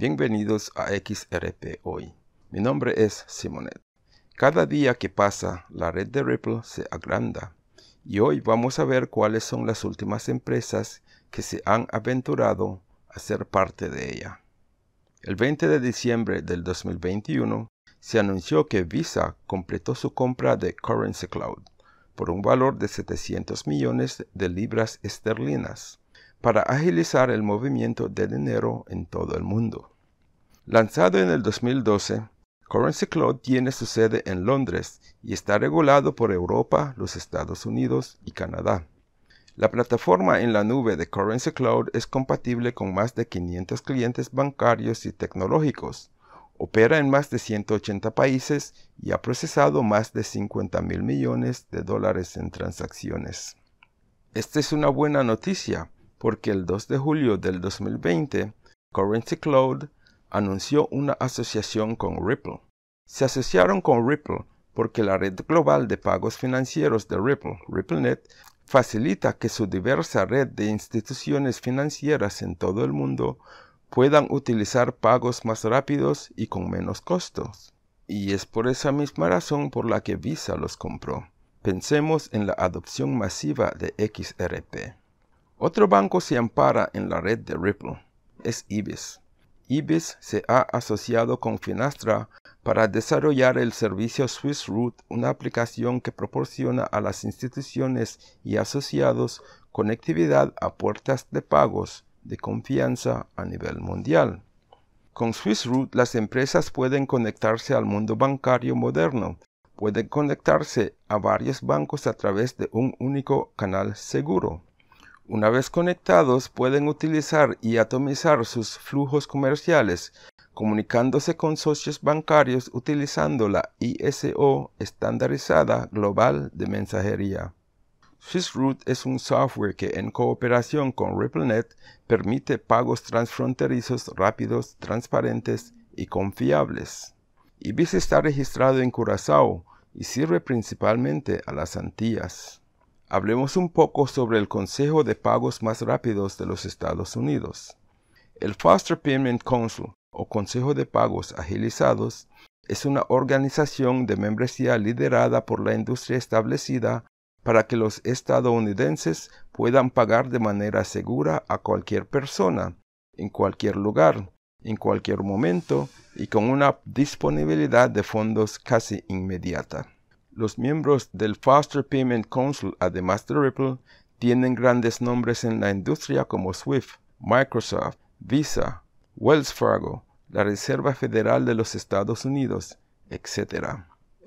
Bienvenidos a XRP Hoy. Mi nombre es Simonet. Cada día que pasa, la red de Ripple se agranda y hoy vamos a ver cuáles son las últimas empresas que se han aventurado a ser parte de ella. El 20 de diciembre del 2021 se anunció que Visa completó su compra de Currency Cloud por un valor de 700 millones de libras esterlinas para agilizar el movimiento de dinero en todo el mundo. Lanzado en el 2012, Currency Cloud tiene su sede en Londres y está regulado por Europa, los Estados Unidos y Canadá. La plataforma en la nube de Currency Cloud es compatible con más de 500 clientes bancarios y tecnológicos. Opera en más de 180 países y ha procesado más de 50 mil millones de dólares en transacciones. Esta es una buena noticia, porque el 2 de julio del 2020, Currency Cloud anunció una asociación con Ripple. Se asociaron con Ripple porque la red global de pagos financieros de Ripple, RippleNet, facilita que su diversa red de instituciones financieras en todo el mundo puedan utilizar pagos más rápidos y con menos costos. Y es por esa misma razón por la que Visa los compró. Pensemos en la adopción masiva de XRP. Otro banco se ampara en la red de Ripple, es IBIS. IBIS se ha asociado con Finastra para desarrollar el servicio SwissRoot, una aplicación que proporciona a las instituciones y asociados conectividad a puertas de pagos de confianza a nivel mundial. Con SwissRoot las empresas pueden conectarse al mundo bancario moderno, pueden conectarse a varios bancos a través de un único canal seguro. Una vez conectados, pueden utilizar y atomizar sus flujos comerciales, comunicándose con socios bancarios utilizando la ISO estandarizada global de mensajería. SwissRoute es un software que en cooperación con RippleNet permite pagos transfronterizos rápidos, transparentes y confiables. IBIS está registrado en Curazao y sirve principalmente a las Antillas. Hablemos un poco sobre el Consejo de Pagos más Rápidos de los Estados Unidos. El Faster Payment Council, o Consejo de Pagos Agilizados, es una organización de membresía liderada por la industria establecida para que los estadounidenses puedan pagar de manera segura a cualquier persona, en cualquier lugar, en cualquier momento y con una disponibilidad de fondos casi inmediata. Los miembros del Faster Payment Council, además de Ripple, tienen grandes nombres en la industria como Swift, Microsoft, Visa, Wells Fargo, la Reserva Federal de los Estados Unidos, etc.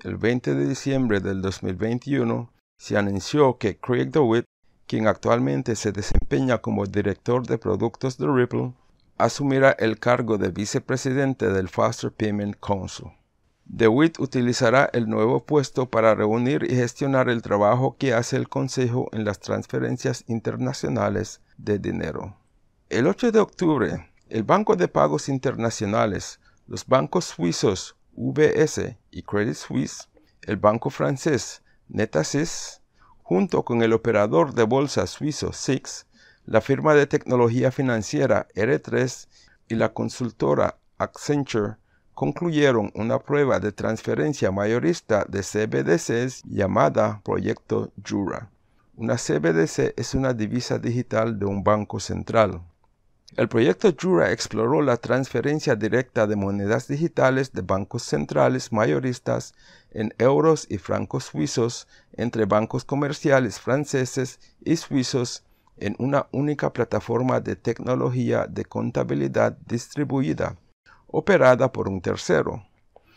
El 20 de diciembre del 2021 se anunció que Craig DeWitt, quien actualmente se desempeña como director de productos de Ripple, asumirá el cargo de vicepresidente del Faster Payment Council. DeWitt utilizará el nuevo puesto para reunir y gestionar el trabajo que hace el Consejo en las transferencias internacionales de dinero. El 8 de octubre, el Banco de Pagos Internacionales, los bancos suizos UBS y Credit Suisse, el banco francés Netasys, junto con el operador de bolsa suizo SIX, la firma de tecnología financiera R3 y la consultora Accenture concluyeron una prueba de transferencia mayorista de CBDCs llamada Proyecto Jura. Una CBDC es una divisa digital de un banco central. El proyecto Jura exploró la transferencia directa de monedas digitales de bancos centrales mayoristas en euros y francos suizos entre bancos comerciales franceses y suizos en una única plataforma de tecnología de contabilidad distribuida operada por un tercero.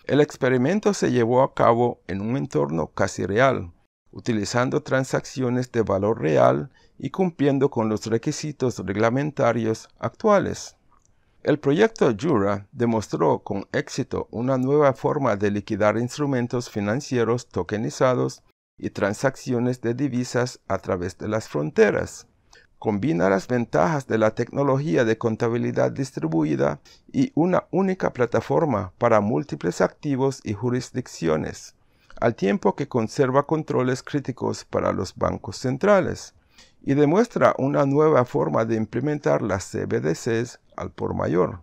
El experimento se llevó a cabo en un entorno casi real, utilizando transacciones de valor real y cumpliendo con los requisitos reglamentarios actuales. El proyecto Jura demostró con éxito una nueva forma de liquidar instrumentos financieros tokenizados y transacciones de divisas a través de las fronteras combina las ventajas de la tecnología de contabilidad distribuida y una única plataforma para múltiples activos y jurisdicciones, al tiempo que conserva controles críticos para los bancos centrales, y demuestra una nueva forma de implementar las CBDCs al por mayor.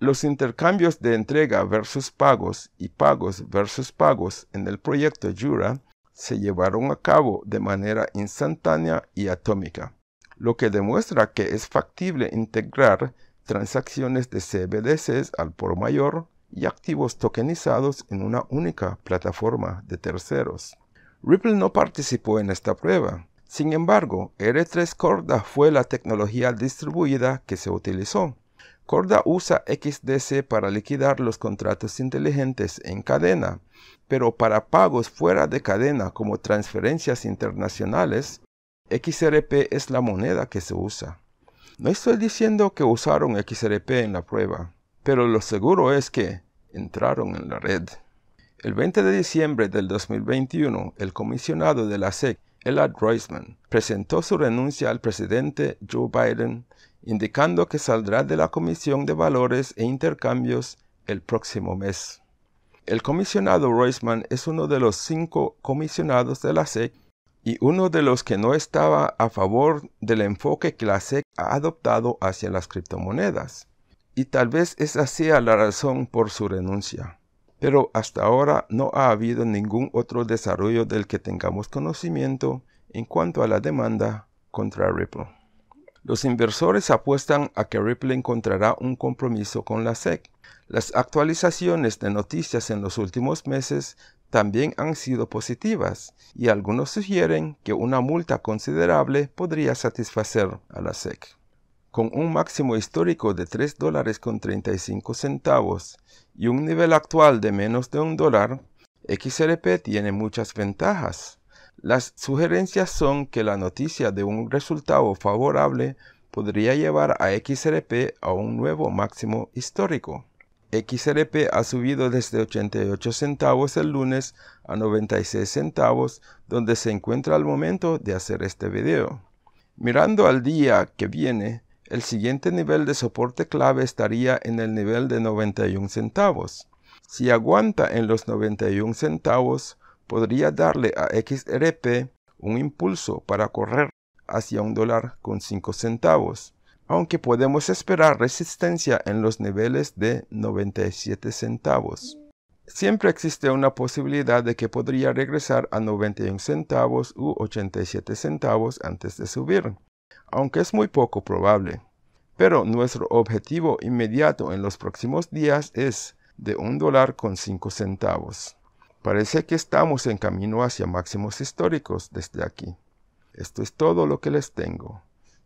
Los intercambios de entrega versus pagos y pagos versus pagos en el proyecto Jura se llevaron a cabo de manera instantánea y atómica lo que demuestra que es factible integrar transacciones de CBDCs al por mayor y activos tokenizados en una única plataforma de terceros. Ripple no participó en esta prueba. Sin embargo, R3 Corda fue la tecnología distribuida que se utilizó. Corda usa XDC para liquidar los contratos inteligentes en cadena, pero para pagos fuera de cadena como transferencias internacionales, XRP es la moneda que se usa. No estoy diciendo que usaron XRP en la prueba, pero lo seguro es que entraron en la red. El 20 de diciembre del 2021, el comisionado de la SEC, Elad Roisman, presentó su renuncia al presidente Joe Biden, indicando que saldrá de la Comisión de Valores e Intercambios el próximo mes. El comisionado Roisman es uno de los cinco comisionados de la SEC y uno de los que no estaba a favor del enfoque que la SEC ha adoptado hacia las criptomonedas. Y tal vez esa sea la razón por su renuncia. Pero hasta ahora no ha habido ningún otro desarrollo del que tengamos conocimiento en cuanto a la demanda contra Ripple. Los inversores apuestan a que Ripple encontrará un compromiso con la SEC. Las actualizaciones de noticias en los últimos meses también han sido positivas y algunos sugieren que una multa considerable podría satisfacer a la SEC. Con un máximo histórico de $3.35 dólares con 35 centavos y un nivel actual de menos de un dólar, XRP tiene muchas ventajas. Las sugerencias son que la noticia de un resultado favorable podría llevar a XRP a un nuevo máximo histórico. XRP ha subido desde 88 centavos el lunes a 96 centavos, donde se encuentra al momento de hacer este video. Mirando al día que viene, el siguiente nivel de soporte clave estaría en el nivel de 91 centavos. Si aguanta en los 91 centavos, podría darle a XRP un impulso para correr hacia un dólar con 5 centavos aunque podemos esperar resistencia en los niveles de 97 centavos. Siempre existe una posibilidad de que podría regresar a 91 centavos u 87 centavos antes de subir, aunque es muy poco probable. Pero nuestro objetivo inmediato en los próximos días es de un dólar con 5 centavos. Parece que estamos en camino hacia máximos históricos desde aquí. Esto es todo lo que les tengo.